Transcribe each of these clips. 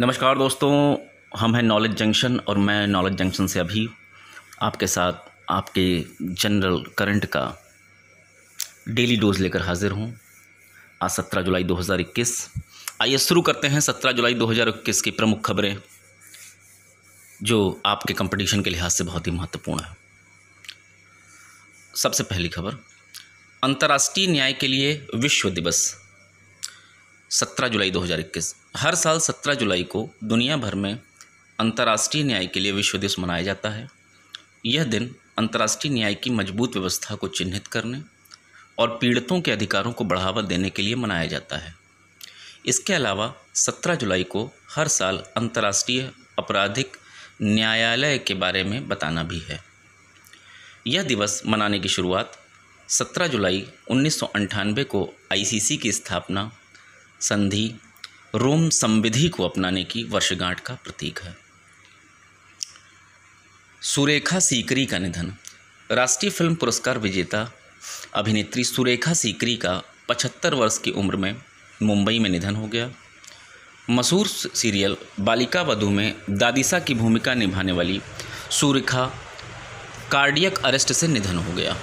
नमस्कार दोस्तों हम हैं नॉलेज जंक्शन और मैं नॉलेज जंक्शन से अभी आपके साथ आपके जनरल करंट का डेली डोज लेकर हाजिर हूँ आज सत्रह जुलाई 2021 आइए शुरू करते हैं सत्रह जुलाई 2021 की प्रमुख खबरें जो आपके कंपटीशन के लिहाज से बहुत ही महत्वपूर्ण है सबसे पहली खबर अंतर्राष्ट्रीय न्याय के लिए विश्व दिवस सत्रह जुलाई 2021 हर साल 17 जुलाई को दुनिया भर में अंतर्राष्ट्रीय न्याय के लिए विश्व दिवस मनाया जाता है यह दिन अंतर्राष्ट्रीय न्याय की मजबूत व्यवस्था को चिन्हित करने और पीड़ितों के अधिकारों को बढ़ावा देने के लिए मनाया जाता है इसके अलावा 17 जुलाई को हर साल अंतर्राष्ट्रीय आपराधिक न्यायालय के बारे में बताना भी है यह दिवस मनाने की शुरुआत 17 जुलाई उन्नीस को आईसीसी की स्थापना संधि रोम संविधि को अपनाने की वर्षगांठ का प्रतीक है सुरेखा सीकरी का निधन राष्ट्रीय फिल्म पुरस्कार विजेता अभिनेत्री सुरेखा सीकरी का 75 वर्ष की उम्र में मुंबई में निधन हो गया मशहूर सीरियल बालिका वधु में दादिशा की भूमिका निभाने वाली सुरेखा कार्डियक अरेस्ट से निधन हो गया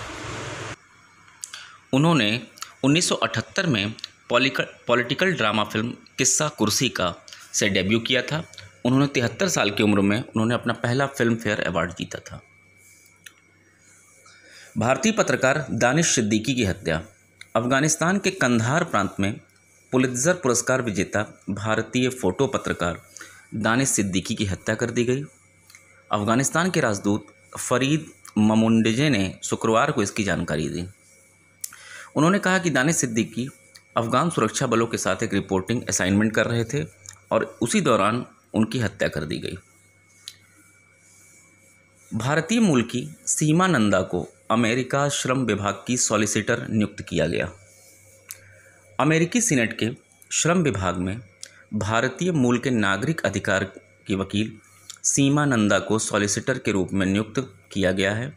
उन्होंने 1978 में पॉलिटिकल ड्रामा फिल्म किस्सा कुर्सी का से डेब्यू किया था उन्होंने तिहत्तर साल की उम्र में उन्होंने अपना पहला फिल्म फेयर अवार्ड जीता था भारतीय पत्रकार दानिश सिद्दीकी की हत्या अफगानिस्तान के कंधार प्रांत में पुलित्जर पुरस्कार विजेता भारतीय फोटो पत्रकार दानिश सिद्दीकी की हत्या कर दी गई अफगानिस्तान के राजदूत फरीद ममुंडजे ने शुक्रवार को इसकी जानकारी दी उन्होंने कहा कि दानिश सिद्दीकी अफ़गान सुरक्षा बलों के साथ एक रिपोर्टिंग असाइनमेंट कर रहे थे और उसी दौरान उनकी हत्या कर दी गई भारतीय मूल की सीमा नंदा को अमेरिका श्रम विभाग की सॉलिसिटर नियुक्त किया गया अमेरिकी सीनेट के श्रम विभाग में भारतीय मूल के नागरिक अधिकार की वकील सीमा नंदा को सॉलिसिटर के रूप में नियुक्त किया गया है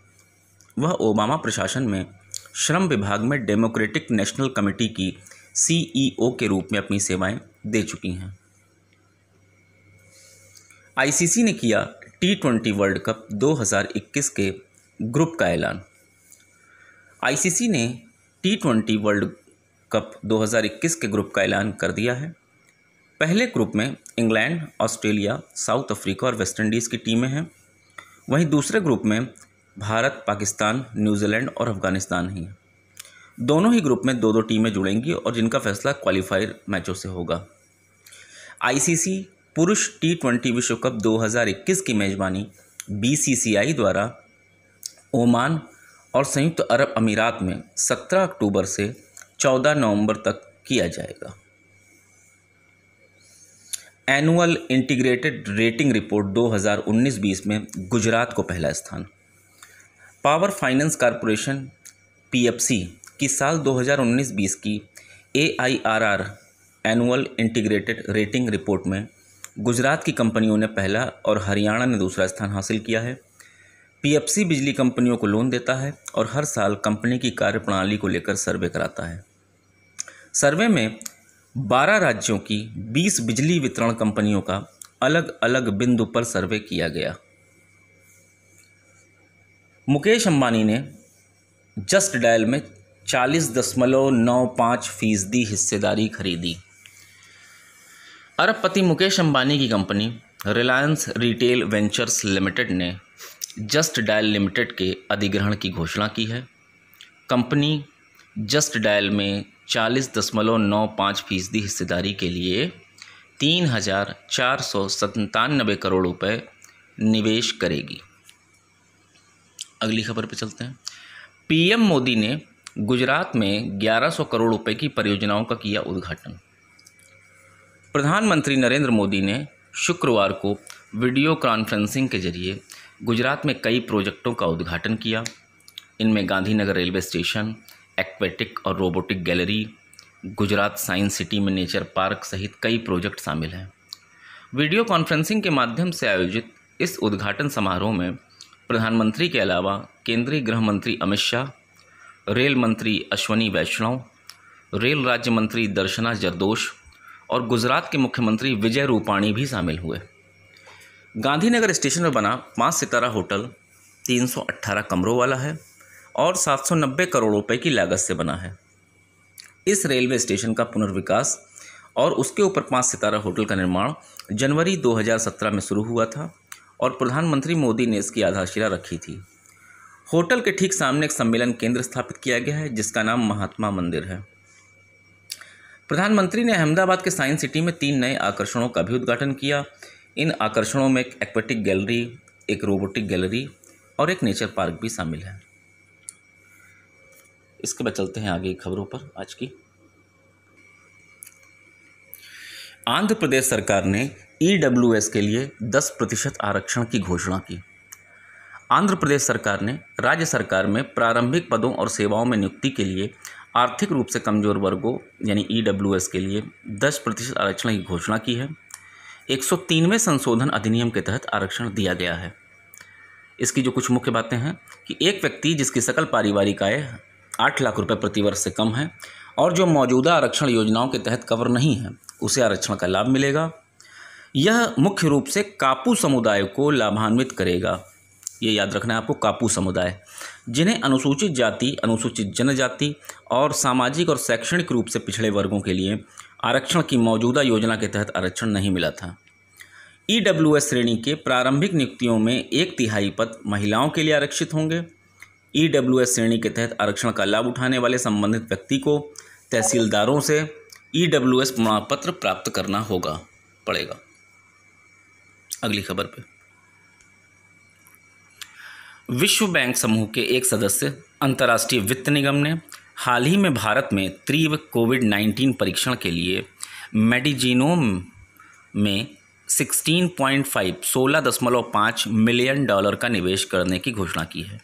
वह ओबामा प्रशासन में श्रम विभाग में डेमोक्रेटिक नेशनल कमेटी की सीईओ e के रूप में अपनी सेवाएं दे चुकी हैं आईसीसी ने किया टी ट्वेंटी वर्ल्ड कप 2021 के ग्रुप का ऐलान आईसीसी ने टी ट्वेंटी वर्ल्ड कप 2021 के ग्रुप का ऐलान कर दिया है पहले ग्रुप में इंग्लैंड ऑस्ट्रेलिया साउथ अफ्रीका और वेस्ट इंडीज़ की टीमें हैं वहीं दूसरे ग्रुप में भारत पाकिस्तान न्यूजीलैंड और अफगानिस्तान ही हैं दोनों ही ग्रुप में दो दो टीमें जुड़ेंगी और जिनका फैसला क्वालिफायर मैचों से होगा आईसीसी पुरुष टी ट्वेंटी विश्व कप 2021 की मेज़बानी बीसीसीआई द्वारा ओमान और संयुक्त अरब अमीरात में 17 अक्टूबर से 14 नवंबर तक किया जाएगा एनुअल इंटीग्रेटेड रेटिंग रिपोर्ट 2019-20 में गुजरात को पहला स्थान पावर फाइनेंस कॉरपोरेशन पीएफसी कि साल 2019-20 की AIRR annual integrated rating report में गुजरात की कंपनियों ने पहला और हरियाणा ने दूसरा स्थान हासिल किया है पीएफसी बिजली कंपनियों को लोन देता है और हर साल कंपनी की कार्यप्रणाली को लेकर सर्वे कराता है सर्वे में 12 राज्यों की 20 बिजली वितरण कंपनियों का अलग अलग बिंदु पर सर्वे किया गया मुकेश अंबानी ने जस्ट डायल में चालीस दशमलव नौ पाँच फीसदी हिस्सेदारी खरीदी अरबपति मुकेश अंबानी की company Reliance retail ventures limited ने जस्ट डायल लिमिटेड के अधिग्रहण की घोषणा की है कंपनी जस्ट डायल में चालीस दशमलव नौ पाँच फीसदी हिस्सेदारी के लिए तीन हज़ार चार सौ सत्तानबे करोड़ रुपए निवेश करेगी अगली खबर पर चलते हैं पीएम मोदी ने गुजरात में 1100 करोड़ रुपए की परियोजनाओं का किया उद्घाटन प्रधानमंत्री नरेंद्र मोदी ने शुक्रवार को वीडियो कॉन्फ्रेंसिंग के जरिए गुजरात में कई प्रोजेक्टों का उद्घाटन किया इनमें गांधीनगर रेलवे स्टेशन एक्वेटिक और robotic gallery Gujarat science city में नेचर पार्क सहित कई प्रोजेक्ट शामिल हैं वीडियो कॉन्फ्रेंसिंग के माध्यम से आयोजित इस उद्घाटन समारोह में प्रधानमंत्री के अलावा केंद्रीय गृह मंत्री अमित शाह रेल मंत्री अश्वनी वैष्णव रेल राज्य मंत्री दर्शना जरदोश और गुजरात के मुख्यमंत्री विजय रूपाणी भी शामिल हुए गांधीनगर स्टेशन में बना पाँच सितारा होटल 318 कमरों वाला है और 790 करोड़ रुपए की लागत से बना है इस रेलवे स्टेशन का पुनर्विकास और उसके ऊपर पाँच सितारा होटल का निर्माण जनवरी 2017 में शुरू हुआ था और प्रधानमंत्री मोदी ने इसकी आधारशिला रखी थी होटल के ठीक सामने एक सम्मेलन केंद्र स्थापित किया गया है जिसका नाम महात्मा मंदिर है प्रधानमंत्री ने अहमदाबाद के साइंस सिटी में तीन नए आकर्षणों का भी उद्घाटन किया इन आकर्षणों में एक एक्वेटिक गैलरी एक रोबोटिक गैलरी और एक नेचर पार्क भी शामिल है इसके बाद चलते हैं आगे खबरों पर आज की आंध्र प्रदेश सरकार ने ई e के लिए 10 प्रतिशत आरक्षण की घोषणा की आंध्र प्रदेश सरकार ने राज्य सरकार में प्रारंभिक पदों और सेवाओं में नियुक्ति के लिए आर्थिक रूप से कमजोर वर्गों यानी ई e के लिए दस प्रतिशत आरक्षण की घोषणा की है 103वें संशोधन अधिनियम के तहत आरक्षण दिया गया है इसकी जो कुछ मुख्य बातें हैं कि एक व्यक्ति जिसकी सकल पारिवारिक आय आठ लाख रुपये प्रतिवर्ष से कम है और जो मौजूदा आरक्षण योजनाओं के तहत कवर नहीं है उसे आरक्षण का लाभ मिलेगा यह मुख्य रूप से कापू समुदाय को लाभान्वित करेगा ये याद रखना है आपको कापू समुदाय जिन्हें अनुसूचित जाति अनुसूचित जनजाति और सामाजिक और शैक्षणिक रूप से पिछड़े वर्गों के लिए आरक्षण की मौजूदा योजना के तहत आरक्षण नहीं मिला था ई श्रेणी के प्रारंभिक नियुक्तियों में एक तिहाई पद महिलाओं के लिए आरक्षित होंगे ई श्रेणी के तहत आरक्षण का लाभ उठाने वाले संबंधित व्यक्ति को तहसीलदारों से ई प्रमाण पत्र प्राप्त करना होगा पड़ेगा अगली खबर पर विश्व बैंक समूह के एक सदस्य अंतर्राष्ट्रीय वित्त निगम ने हाल ही में भारत में तीव्र कोविड 19 परीक्षण के लिए मेडिजिनोम में 16.5 16.5 मिलियन डॉलर का निवेश करने की घोषणा की है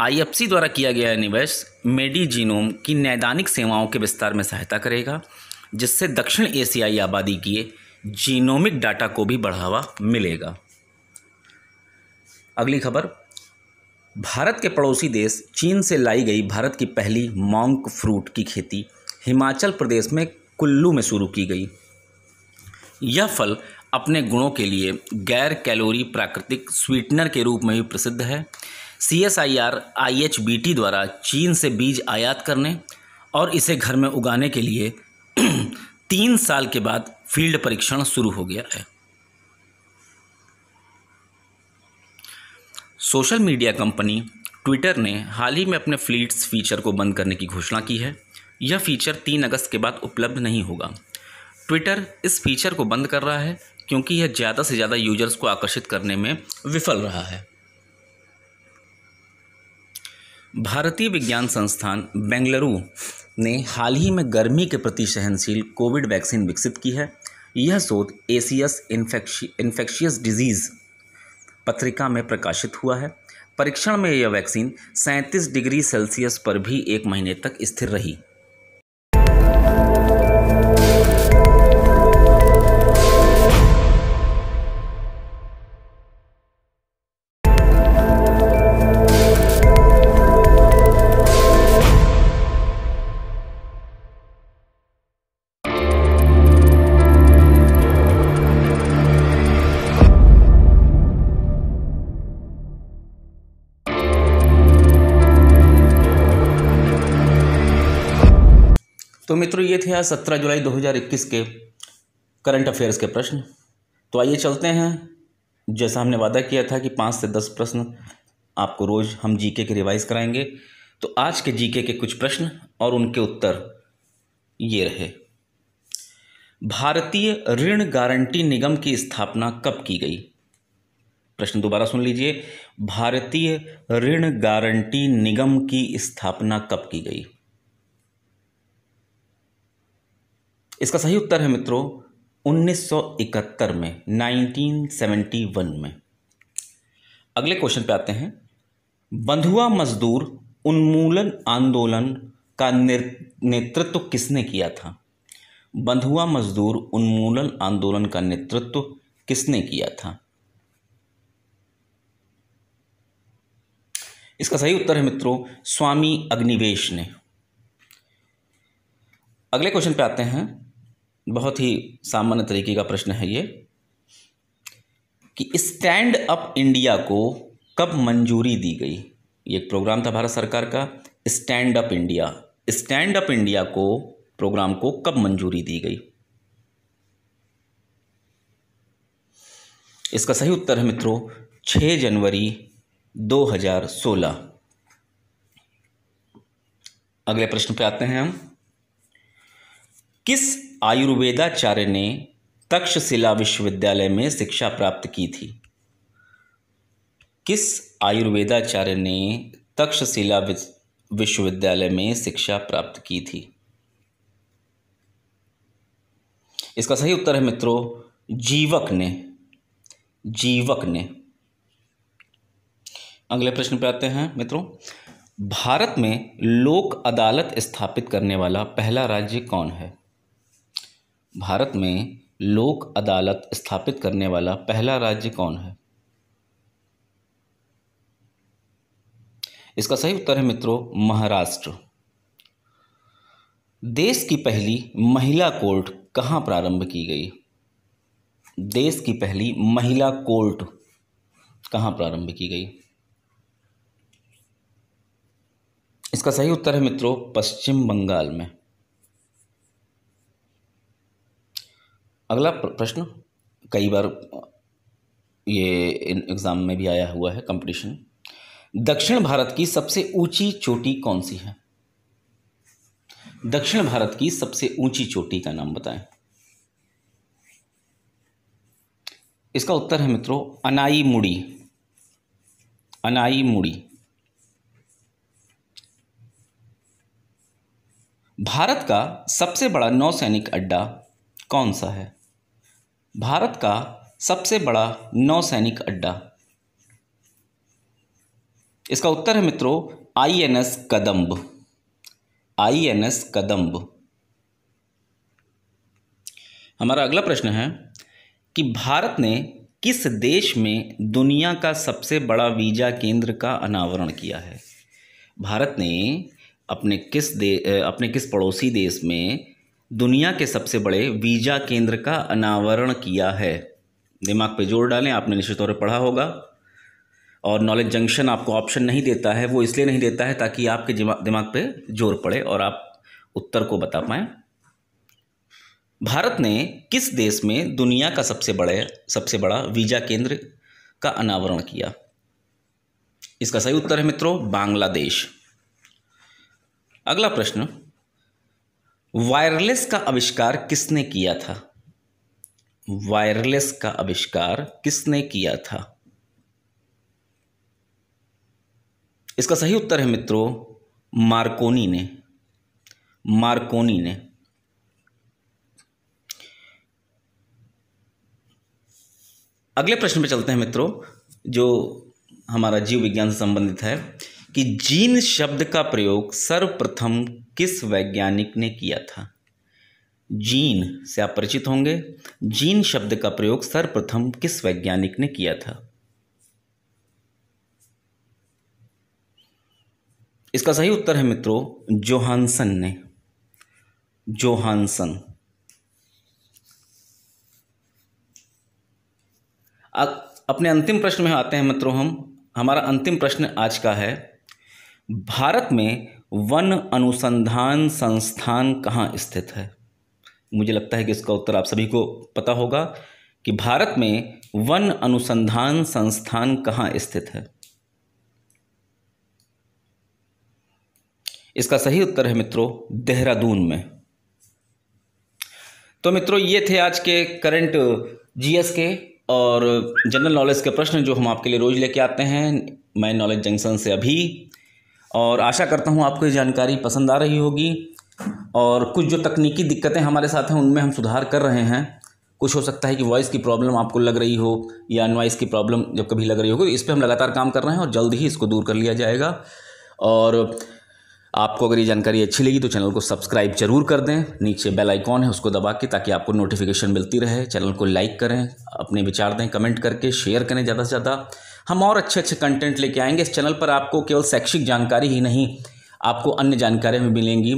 आईएफसी द्वारा किया गया निवेश मेडिजीनोम की नैदानिक सेवाओं के विस्तार में सहायता करेगा जिससे दक्षिण एशियाई आबादी की जीनोमिक डाटा को भी बढ़ावा मिलेगा अगली खबर भारत के पड़ोसी देश चीन से लाई गई भारत की पहली मॉन्क फ्रूट की खेती हिमाचल प्रदेश में कुल्लू में शुरू की गई यह फल अपने गुणों के लिए गैर कैलोरी प्राकृतिक स्वीटनर के रूप में भी प्रसिद्ध है C S I R I H B T द्वारा चीन से बीज आयात करने और इसे घर में उगाने के लिए तीन साल के बाद फील्ड परीक्षण शुरू हो गया है सोशल मीडिया कंपनी ट्विटर ने हाल ही में अपने फ्लीट्स फीचर को बंद करने की घोषणा की है यह फीचर तीन अगस्त के बाद उपलब्ध नहीं होगा ट्विटर इस फीचर को बंद कर रहा है क्योंकि यह ज़्यादा से ज़्यादा यूजर्स को आकर्षित करने में विफल रहा है भारतीय विज्ञान संस्थान बेंगलुरु ने हाल ही में गर्मी के प्रति सहनशील कोविड वैक्सीन विकसित की है यह शोध एसीएस इन्फेक्शियस डिजीज़ पत्रिका में प्रकाशित हुआ है परीक्षण में यह वैक्सीन सैंतीस डिग्री सेल्सियस पर भी एक महीने तक स्थिर रही तो मित्रों ये थे आज सत्रह जुलाई 2021 के करंट अफेयर्स के प्रश्न तो आइए चलते हैं जैसा हमने वादा किया था कि पाँच से दस प्रश्न आपको रोज़ हम जीके के रिवाइज कराएंगे तो आज के जीके के कुछ प्रश्न और उनके उत्तर ये रहे भारतीय ऋण गारंटी निगम की स्थापना कब की गई प्रश्न दोबारा सुन लीजिए भारतीय ऋण गारंटी निगम की स्थापना कब की गई इसका सही उत्तर है मित्रों 1971 में 1971 में अगले क्वेश्चन पे आते हैं बंधुआ मजदूर उन्मूलन आंदोलन का नेतृत्व किसने किया था बंधुआ मजदूर उन्मूलन आंदोलन का नेतृत्व किसने किया था इसका सही उत्तर है मित्रों स्वामी अग्निवेश ने अगले क्वेश्चन पे आते हैं बहुत ही सामान्य तरीके का प्रश्न है ये कि स्टैंड अप इंडिया को कब मंजूरी दी गई ये एक प्रोग्राम था भारत सरकार का stand up India stand up India को प्रोग्राम को कब मंजूरी दी गई इसका सही उत्तर है मित्रों 6 जनवरी 2016 अगले प्रश्न पे आते हैं हम किस आयुर्वेदाचार्य ने तक्षशिला विश्वविद्यालय में शिक्षा प्राप्त की थी किस आयुर्वेदाचार्य ने तक्षशिला विश्वविद्यालय में शिक्षा प्राप्त की थी इसका सही उत्तर है मित्रों जीवक ने जीवक ने अगले प्रश्न पे आते हैं मित्रों भारत में लोक अदालत स्थापित करने वाला पहला राज्य कौन है भारत में लोक अदालत स्थापित करने वाला पहला राज्य कौन है इसका सही उत्तर है मित्रों महाराष्ट्र देश की पहली महिला कोर्ट कहां प्रारंभ की गई देश की पहली महिला कोर्ट कहां प्रारंभ की गई इसका सही उत्तर है मित्रों पश्चिम बंगाल में अगला प्रश्न कई बार ये एग्ज़ाम में भी आया हुआ है कंपटीशन दक्षिण भारत की सबसे ऊंची चोटी कौन सी है दक्षिण भारत की सबसे ऊंची चोटी का नाम बताएं इसका उत्तर है मित्रों अनाई मुड़ी अनाई मुड़ी भारत का सबसे बड़ा नौसैनिक अड्डा कौन सा है भारत का सबसे बड़ा नौसैनिक अड्डा इसका उत्तर है मित्रों आईएनएस कदम्ब आईएनएस कदम्ब हमारा अगला प्रश्न है कि भारत ने किस देश में दुनिया का सबसे बड़ा वीजा केंद्र का अनावरण किया है भारत ने अपने किस दे अपने किस पड़ोसी देश में दुनिया के सबसे बड़े वीज़ा केंद्र का अनावरण किया है दिमाग पे जोर डालें आपने निश्चित तौर पर पढ़ा होगा और नॉलेज जंक्शन आपको ऑप्शन नहीं देता है वो इसलिए नहीं देता है ताकि आपके दिमाग पे जोर पड़े और आप उत्तर को बता पाएं भारत ने किस देश में दुनिया का सबसे बड़े सबसे बड़ा वीज़ा केंद्र का अनावरण किया इसका सही उत्तर है मित्रों बांग्लादेश अगला प्रश्न वायरलेस का आविष्कार किसने किया था वायरलेस का आविष्कार किसने किया था इसका सही उत्तर है मित्रों मार्कोनी ने मार्कोनी ने अगले प्रश्न पे चलते हैं मित्रों जो हमारा जीव विज्ञान से संबंधित है कि जीन शब्द का प्रयोग सर्वप्रथम किस वैज्ञानिक ने किया था जीन से आप परिचित होंगे जीन शब्द का प्रयोग सर्वप्रथम किस वैज्ञानिक ने किया था इसका सही उत्तर है मित्रों जोहानसन ने जोहानसन अपने अंतिम प्रश्न में आते हैं मित्रों हम हमारा अंतिम प्रश्न आज का है भारत में वन अनुसंधान संस्थान कहाँ स्थित है मुझे लगता है कि इसका उत्तर आप सभी को पता होगा कि भारत में वन अनुसंधान संस्थान कहाँ स्थित है इसका सही उत्तर है मित्रों देहरादून में तो मित्रों ये थे आज के करंट जीएस के और जनरल नॉलेज के प्रश्न जो हम आपके लिए रोज़ लेके आते हैं मैं नॉलेज जंक्शन से अभी और आशा करता हूँ आपको ये जानकारी पसंद आ रही होगी और कुछ जो तकनीकी दिक्कतें हमारे साथ हैं उनमें हम सुधार कर रहे हैं कुछ हो सकता है कि वॉइस की प्रॉब्लम आपको लग रही हो या अनवाइस की प्रॉब्लम जब कभी लग रही होगी तो इस पर हम लगातार काम कर रहे हैं और जल्द ही इसको दूर कर लिया जाएगा और आपको अगर ये जानकारी अच्छी लगी तो चैनल को सब्सक्राइब जरूर कर दें नीचे बेल आइकॉन है उसको दबा के ताकि आपको नोटिफिकेशन मिलती रहे चैनल को लाइक करें अपने विचार दें कमेंट करके शेयर करें ज़्यादा से ज़्यादा हम और अच्छे अच्छे कंटेंट लेके आएंगे इस चैनल पर आपको केवल शैक्षिक जानकारी ही नहीं आपको अन्य जानकारियाँ भी मिलेंगी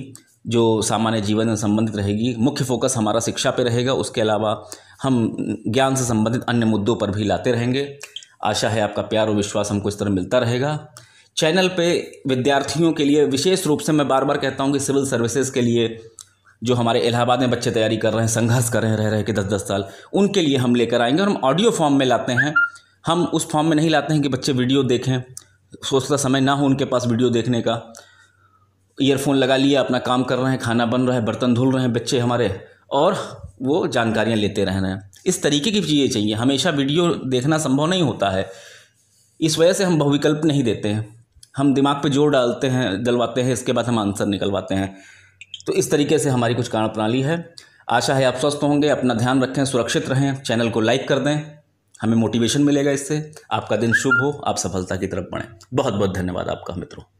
जो सामान्य जीवन से संबंधित रहेगी मुख्य फोकस हमारा शिक्षा पे रहेगा उसके अलावा हम ज्ञान से संबंधित अन्य मुद्दों पर भी लाते रहेंगे आशा है आपका प्यार और विश्वास हमको इस तरह मिलता रहेगा चैनल पे विद्यार्थियों के लिए विशेष रूप से मैं बार बार कहता हूँ कि सिविल सर्विसेज़ के लिए जो हमारे इलाहाबाद में बच्चे तैयारी कर रहे हैं संघर्ष कर रहे हैं रह रहे के दस दस साल उनके लिए हम लेकर आएंगे और हम ऑडियो फॉर्म में लाते हैं हम उस फॉर्म में नहीं लाते हैं कि बच्चे वीडियो देखें सोचता समय ना हो उनके पास वीडियो देखने का ईयरफोन लगा लिया अपना काम कर रहे हैं खाना बन रहा है बर्तन धुल रहे हैं बच्चे हमारे और वो जानकारियाँ लेते रह रहे हैं इस तरीके की चीज़ें चाहिए हमेशा वीडियो देखना संभव नहीं होता है इस वजह से हम बहुविकल्प नहीं देते हैं हम दिमाग पे जोर डालते हैं डलवाते हैं इसके बाद हम आंसर निकलवाते हैं तो इस तरीके से हमारी कुछ कारण प्रणाली है आशा है आप स्वस्थ होंगे अपना ध्यान रखें सुरक्षित रहें चैनल को लाइक कर दें हमें मोटिवेशन मिलेगा इससे आपका दिन शुभ हो आप सफलता की तरफ बढ़ें बहुत बहुत धन्यवाद आपका मित्रों